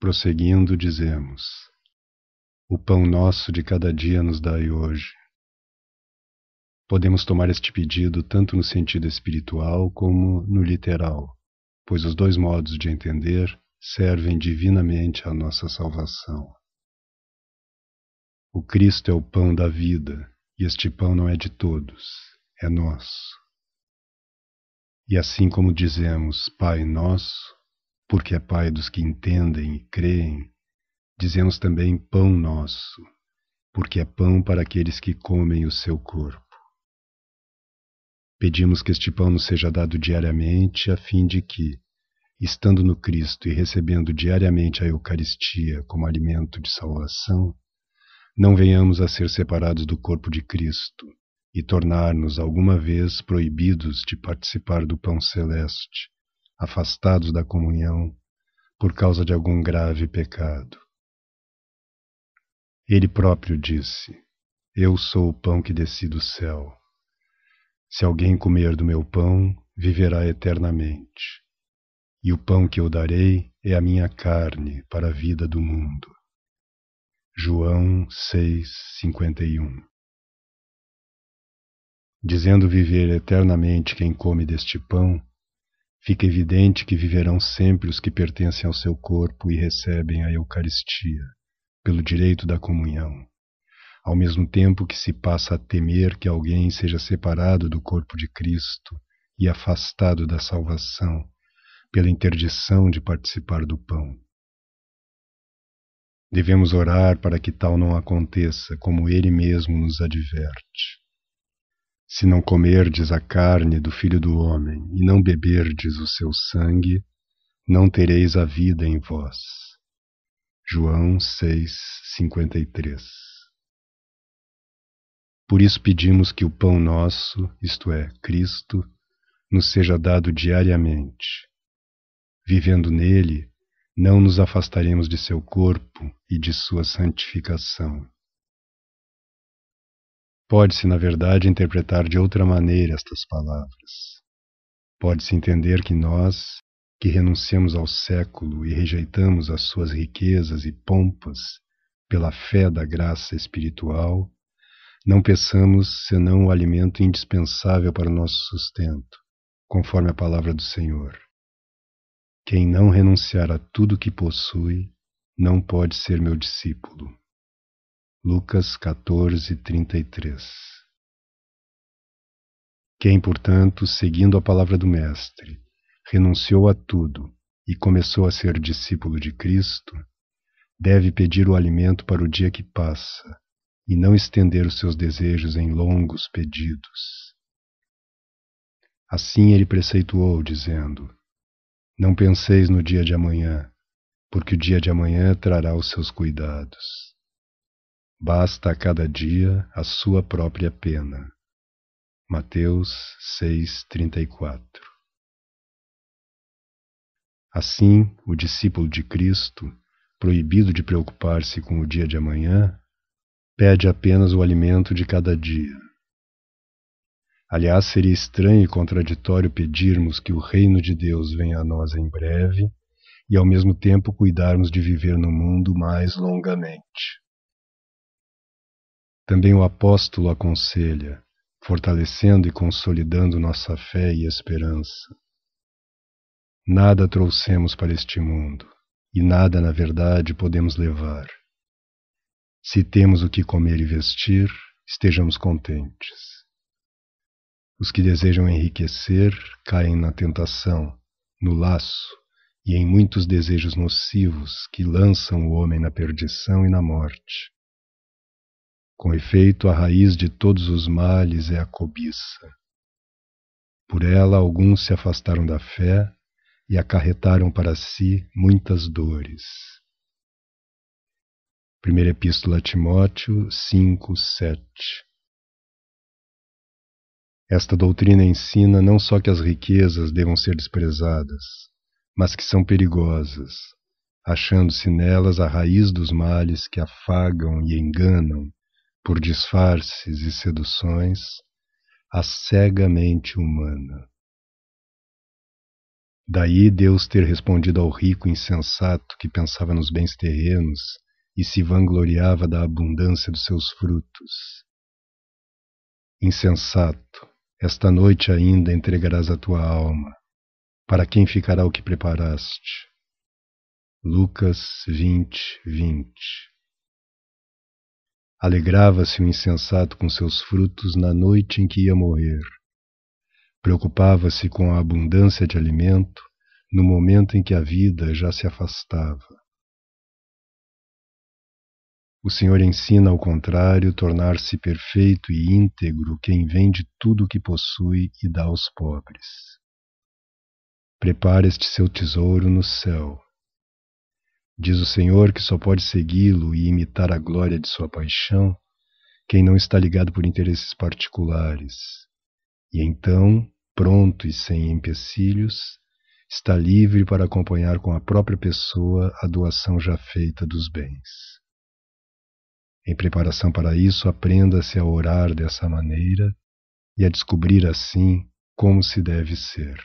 Prosseguindo, dizemos: O pão nosso de cada dia nos dai hoje. Podemos tomar este pedido tanto no sentido espiritual como no literal, pois os dois modos de entender servem divinamente à nossa salvação. O Cristo é o pão da vida, e este pão não é de todos, é nosso. E assim como dizemos Pai Nosso, porque é Pai dos que entendem e creem, dizemos também pão nosso, porque é pão para aqueles que comem o seu corpo. Pedimos que este pão nos seja dado diariamente, a fim de que, estando no Cristo e recebendo diariamente a Eucaristia como alimento de salvação, não venhamos a ser separados do corpo de Cristo e tornar-nos alguma vez proibidos de participar do pão celeste afastados da comunhão por causa de algum grave pecado. Ele próprio disse: Eu sou o pão que desci do céu. Se alguém comer do meu pão, viverá eternamente. E o pão que eu darei é a minha carne para a vida do mundo. João 6:51 Dizendo viver eternamente quem come deste pão, fica evidente que viverão sempre os que pertencem ao seu corpo e recebem a Eucaristia, pelo direito da comunhão. Ao mesmo tempo que se passa a temer que alguém seja separado do corpo de Cristo e afastado da salvação, pela interdição de participar do pão. Devemos orar para que tal não aconteça, como ele mesmo nos adverte. Se não comerdes a carne do filho do homem e não beberdes o seu sangue, não tereis a vida em vós. João 6:53. Por isso pedimos que o pão nosso, isto é, Cristo, nos seja dado diariamente. Vivendo nele, não nos afastaremos de seu corpo e de sua santificação Pode-se, na verdade, interpretar de outra maneira estas palavras. Pode-se entender que nós, que renunciamos ao século e rejeitamos as suas riquezas e pompas pela fé da graça espiritual, não peçamos senão o alimento indispensável para o nosso sustento, conforme a palavra do Senhor. Quem não renunciar a tudo que possui, não pode ser meu discípulo. Lucas 14, 33. Quem, portanto, seguindo a palavra do Mestre, renunciou a tudo e começou a ser discípulo de Cristo, deve pedir o alimento para o dia que passa e não estender os seus desejos em longos pedidos. Assim ele preceituou, dizendo: Não penseis no dia de amanhã, porque o dia de amanhã trará os seus cuidados. Basta a cada dia a sua própria pena. Mateus 6:34. Assim, o discípulo de Cristo, proibido de preocupar-se com o dia de amanhã, pede apenas o alimento de cada dia. Aliás, seria estranho e contraditório pedirmos que o reino de Deus venha a nós em breve e ao mesmo tempo cuidarmos de viver no mundo mais longamente. Também o apóstolo aconselha, fortalecendo e consolidando nossa fé e esperança. Nada trouxemos para este mundo, e nada, na verdade, podemos levar. Se temos o que comer e vestir, estejamos contentes. Os que desejam enriquecer caem na tentação, no laço e em muitos desejos nocivos que lançam o homem na perdição e na morte. Com efeito, a raiz de todos os males é a cobiça. Por ela, alguns se afastaram da fé e acarretaram para si muitas dores. Primeira Epístola a Timóteo 5, 7 Esta doutrina ensina não só que as riquezas devam ser desprezadas, mas que são perigosas, achando-se nelas a raiz dos males que afagam e enganam por disfarces e seduções, a cega mente humana. Daí Deus ter respondido ao rico insensato que pensava nos bens terrenos e se vangloriava da abundância dos seus frutos. Insensato, esta noite ainda entregarás a tua alma, para quem ficará o que preparaste? Lucas 20, 20 Alegrava-se o insensato com seus frutos na noite em que ia morrer. Preocupava-se com a abundância de alimento no momento em que a vida já se afastava. O Senhor ensina, ao contrário, tornar-se perfeito e íntegro quem vende tudo o que possui e dá aos pobres. Prepara este seu tesouro no céu, Diz o Senhor que só pode segui-lo e imitar a glória de sua paixão quem não está ligado por interesses particulares. E então, pronto e sem empecilhos, está livre para acompanhar com a própria pessoa a doação já feita dos bens. Em preparação para isso, aprenda-se a orar dessa maneira e a descobrir assim como se deve ser.